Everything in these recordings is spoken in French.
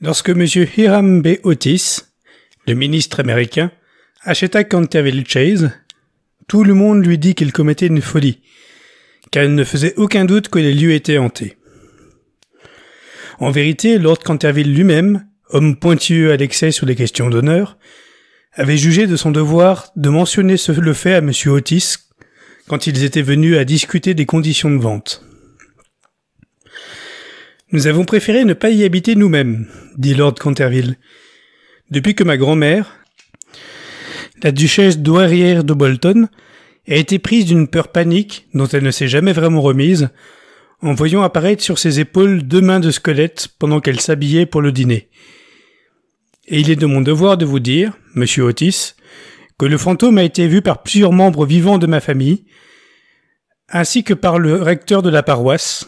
Lorsque M. Hiram B. Otis, le ministre américain, acheta Canterville Chase, tout le monde lui dit qu'il commettait une folie, car il ne faisait aucun doute que les lieux étaient hantés. En vérité, Lord Canterville lui-même, homme pointueux à l'excès sur les questions d'honneur, avait jugé de son devoir de mentionner ce, le fait à M. Otis quand ils étaient venus à discuter des conditions de vente. Nous avons préféré ne pas y habiter nous-mêmes, dit Lord Canterville. Depuis que ma grand-mère, la duchesse douairière de Bolton, a été prise d'une peur panique dont elle ne s'est jamais vraiment remise, en voyant apparaître sur ses épaules deux mains de squelette pendant qu'elle s'habillait pour le dîner. Et il est de mon devoir de vous dire, monsieur Otis, que le fantôme a été vu par plusieurs membres vivants de ma famille, ainsi que par le recteur de la paroisse,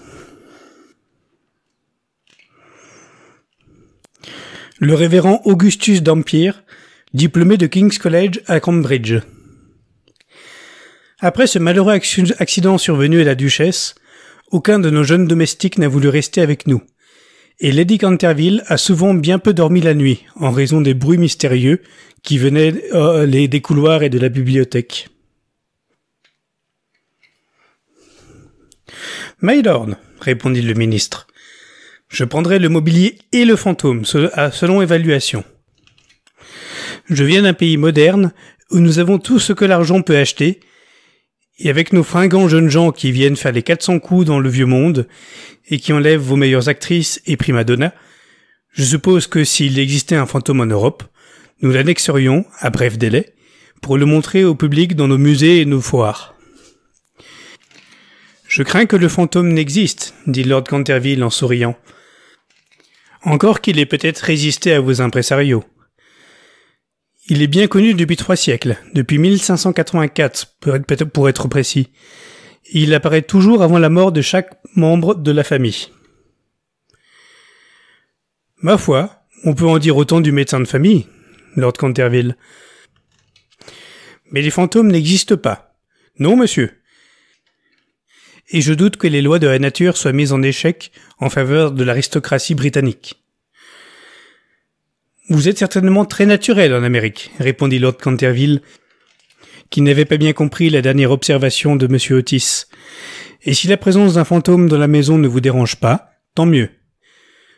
le révérend Augustus Dampier, diplômé de King's College à Cambridge. Après ce malheureux accident survenu à la duchesse, aucun de nos jeunes domestiques n'a voulu rester avec nous, et Lady Canterville a souvent bien peu dormi la nuit en raison des bruits mystérieux qui venaient euh, des couloirs et de la bibliothèque. Mylord, répondit le ministre, je prendrai le mobilier et le fantôme, selon évaluation. Je viens d'un pays moderne où nous avons tout ce que l'argent peut acheter, et avec nos fringants jeunes gens qui viennent faire les 400 coups dans le vieux monde et qui enlèvent vos meilleures actrices et prima je suppose que s'il existait un fantôme en Europe, nous l'annexerions à bref délai pour le montrer au public dans nos musées et nos foires. Je crains que le fantôme n'existe, dit Lord Canterville en souriant, encore qu'il ait peut-être résisté à vos impresarios. Il est bien connu depuis trois siècles, depuis 1584 pour être précis. Il apparaît toujours avant la mort de chaque membre de la famille. Ma foi, on peut en dire autant du médecin de famille, Lord Canterville. Mais les fantômes n'existent pas. Non, monsieur et je doute que les lois de la nature soient mises en échec en faveur de l'aristocratie britannique. Vous êtes certainement très naturel en Amérique, répondit Lord Canterville, qui n'avait pas bien compris la dernière observation de M. Otis. Et si la présence d'un fantôme dans la maison ne vous dérange pas, tant mieux.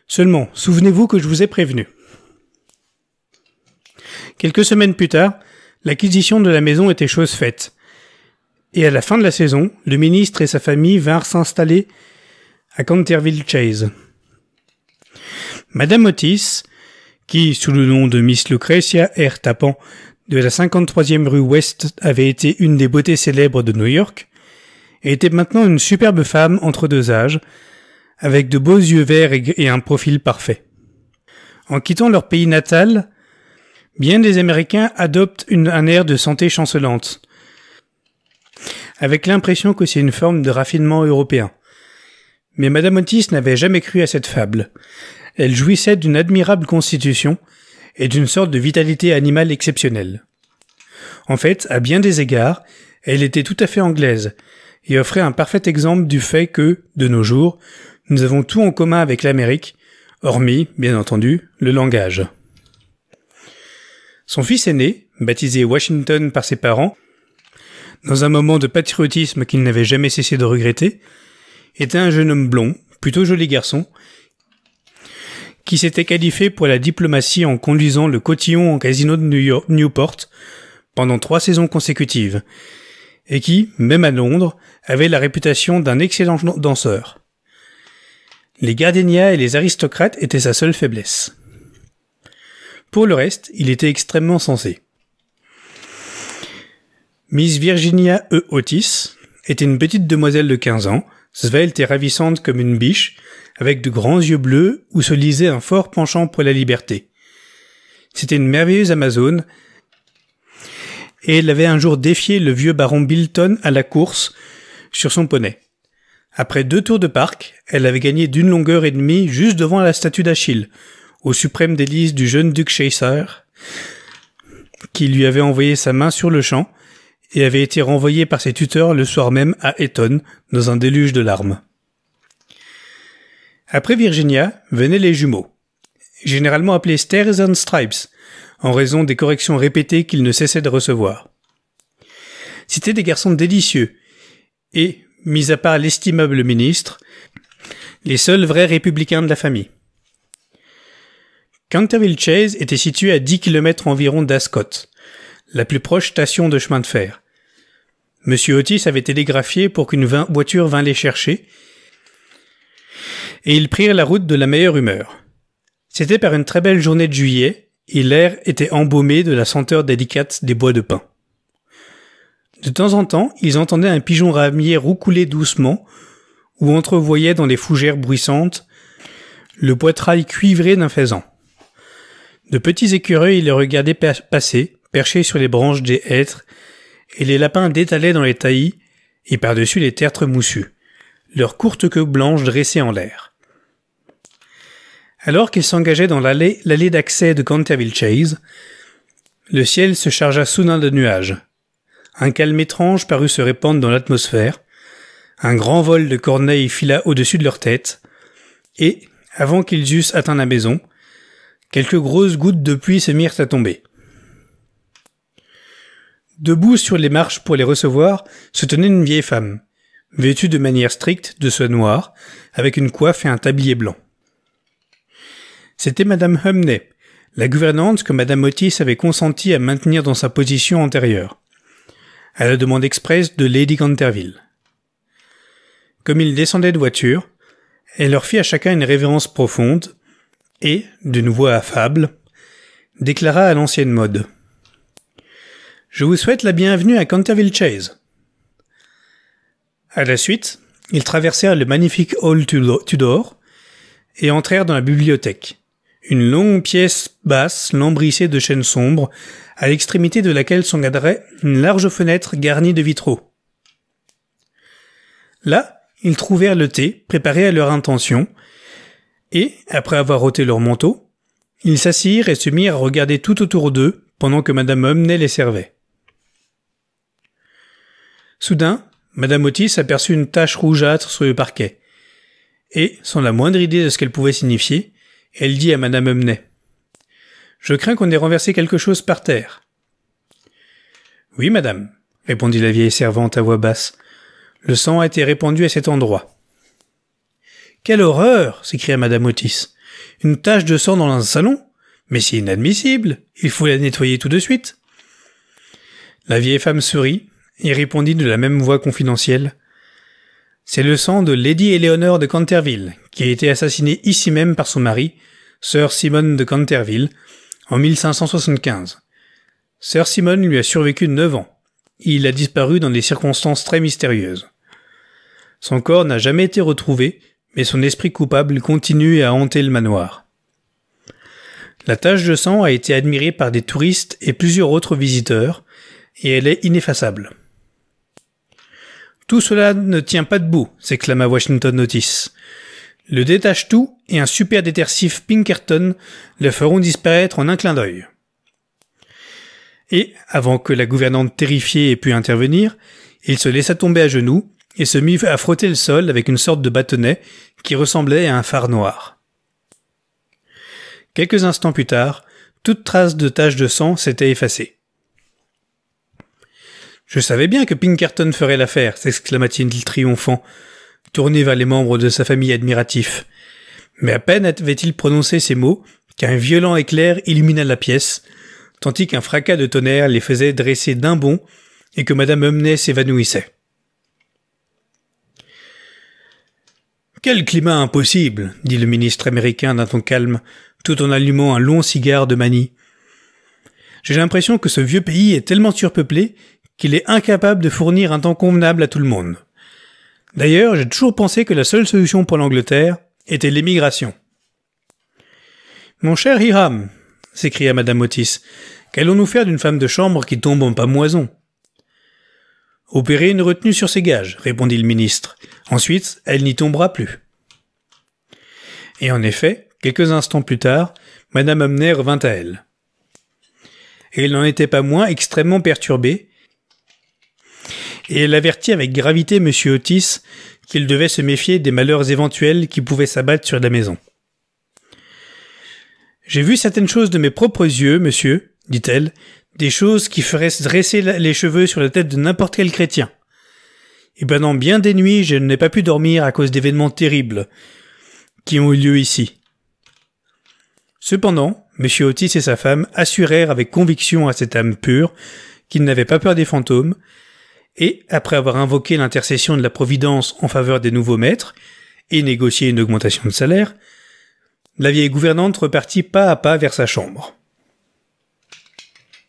Seulement, souvenez-vous que je vous ai prévenu. Quelques semaines plus tard, l'acquisition de la maison était chose faite, et à la fin de la saison, le ministre et sa famille vinrent s'installer à Canterville Chase. Madame Otis, qui, sous le nom de Miss Lucretia R. Tapan, de la 53e rue Ouest, avait été une des beautés célèbres de New York, était maintenant une superbe femme entre deux âges, avec de beaux yeux verts et un profil parfait. En quittant leur pays natal, bien des Américains adoptent un air de santé chancelante, avec l'impression que c'est une forme de raffinement européen. Mais Madame Otis n'avait jamais cru à cette fable. Elle jouissait d'une admirable constitution et d'une sorte de vitalité animale exceptionnelle. En fait, à bien des égards, elle était tout à fait anglaise et offrait un parfait exemple du fait que, de nos jours, nous avons tout en commun avec l'Amérique, hormis, bien entendu, le langage. Son fils aîné, baptisé Washington par ses parents, dans un moment de patriotisme qu'il n'avait jamais cessé de regretter, était un jeune homme blond, plutôt joli garçon, qui s'était qualifié pour la diplomatie en conduisant le cotillon en casino de Newport pendant trois saisons consécutives, et qui, même à Londres, avait la réputation d'un excellent danseur. Les gardénias et les aristocrates étaient sa seule faiblesse. Pour le reste, il était extrêmement sensé. Miss Virginia E. Otis était une petite demoiselle de 15 ans, svelte et ravissante comme une biche, avec de grands yeux bleus où se lisait un fort penchant pour la liberté. C'était une merveilleuse Amazone, et elle avait un jour défié le vieux baron Bilton à la course sur son poney. Après deux tours de parc, elle avait gagné d'une longueur et demie juste devant la statue d'Achille, au suprême délice du jeune duc Chaser, qui lui avait envoyé sa main sur le champ, et avait été renvoyé par ses tuteurs le soir même à Eton, dans un déluge de larmes. Après Virginia, venaient les jumeaux, généralement appelés Stairs and Stripes, en raison des corrections répétées qu'ils ne cessaient de recevoir. C'étaient des garçons délicieux, et, mis à part l'estimable ministre, les seuls vrais républicains de la famille. Canterville Chase était situé à 10 km environ d'Ascot, la plus proche station de chemin de fer, Monsieur Otis avait télégraphié pour qu'une voiture vînt les chercher, et ils prirent la route de la meilleure humeur. C'était par une très belle journée de juillet, et l'air était embaumé de la senteur délicate des bois de pin. De temps en temps, ils entendaient un pigeon ramier roucouler doucement, ou entrevoyaient dans les fougères bruissantes le poitrail cuivré d'un faisan. De petits écureuils les regardaient passer, perchés sur les branches des hêtres, et les lapins détalaient dans les taillis et par-dessus les tertres moussus, leurs courtes queues blanches dressées en l'air. Alors qu'ils s'engageaient dans l'allée, l'allée d'accès de Canterville Chase, le ciel se chargea soudain de nuages. Un calme étrange parut se répandre dans l'atmosphère. Un grand vol de corneilles fila au-dessus de leur tête. Et, avant qu'ils eussent atteint la maison, quelques grosses gouttes de pluie se mirent à tomber. Debout sur les marches pour les recevoir, se tenait une vieille femme, vêtue de manière stricte de soie noire, avec une coiffe et un tablier blanc. C'était madame Humney, la gouvernante que madame Otis avait consenti à maintenir dans sa position antérieure, à la demande expresse de Lady Canterville. Comme ils descendaient de voiture, elle leur fit à chacun une révérence profonde, et, d'une voix affable, déclara à l'ancienne mode. Je vous souhaite la bienvenue à Canterville Chase. À la suite, ils traversèrent le magnifique hall Tudor et entrèrent dans la bibliothèque, une longue pièce basse lambrissée de chaînes sombres, à l'extrémité de laquelle s'engadrait une large fenêtre garnie de vitraux. Là, ils trouvèrent le thé préparé à leur intention, et, après avoir ôté leur manteau, ils s'assirent et se mirent à regarder tout autour d'eux pendant que Madame Homme les servait. Soudain, Madame Otis aperçut une tache rougeâtre sur le parquet. Et, sans la moindre idée de ce qu'elle pouvait signifier, elle dit à Madame Humney. Je crains qu'on ait renversé quelque chose par terre. Oui, madame, répondit la vieille servante à voix basse. Le sang a été répandu à cet endroit. Quelle horreur! s'écria madame Otis. Une tache de sang dans un salon? Mais c'est inadmissible! Il faut la nettoyer tout de suite! La vieille femme sourit, et répondit de la même voix confidentielle. C'est le sang de Lady Eleanor de Canterville, qui a été assassinée ici même par son mari, Sir Simon de Canterville, en 1575. Sir Simon lui a survécu neuf ans. Il a disparu dans des circonstances très mystérieuses. Son corps n'a jamais été retrouvé, mais son esprit coupable continue à hanter le manoir. La tache de sang a été admirée par des touristes et plusieurs autres visiteurs, et elle est ineffaçable. Tout cela ne tient pas debout, s'exclama Washington Notice. « Le détache-tout et un super détersif Pinkerton le feront disparaître en un clin d'œil. Et, avant que la gouvernante terrifiée ait pu intervenir, il se laissa tomber à genoux et se mit à frotter le sol avec une sorte de bâtonnet qui ressemblait à un phare noir. Quelques instants plus tard, toute trace de tache de sang s'était effacée. Je savais bien que Pinkerton ferait l'affaire, s'exclama-t-il triomphant, tourné vers les membres de sa famille admiratif. Mais à peine avait-il prononcé ces mots qu'un violent éclair illumina la pièce, tandis qu'un fracas de tonnerre les faisait dresser d'un bond et que Madame Humney s'évanouissait. Quel climat impossible, dit le ministre américain d'un ton calme, tout en allumant un long cigare de manie. J'ai l'impression que ce vieux pays est tellement surpeuplé qu'il est incapable de fournir un temps convenable à tout le monde. D'ailleurs, j'ai toujours pensé que la seule solution pour l'Angleterre était l'émigration. Mon cher Hiram, s'écria madame Otis, qu'allons-nous faire d'une femme de chambre qui tombe en pamoison? Opérer une retenue sur ses gages, répondit le ministre. Ensuite, elle n'y tombera plus. Et en effet, quelques instants plus tard, madame amner vint à elle. Et elle n'en était pas moins extrêmement perturbée et elle avertit avec gravité Monsieur Otis qu'il devait se méfier des malheurs éventuels qui pouvaient s'abattre sur la maison. J'ai vu certaines choses de mes propres yeux, monsieur, dit-elle, des choses qui feraient dresser les cheveux sur la tête de n'importe quel chrétien. Et pendant bien des nuits, je n'ai pas pu dormir à cause d'événements terribles qui ont eu lieu ici. Cependant, M. Otis et sa femme assurèrent avec conviction à cette âme pure qu'ils n'avaient pas peur des fantômes, et, après avoir invoqué l'intercession de la Providence en faveur des nouveaux maîtres, et négocié une augmentation de salaire, la vieille gouvernante repartit pas à pas vers sa chambre.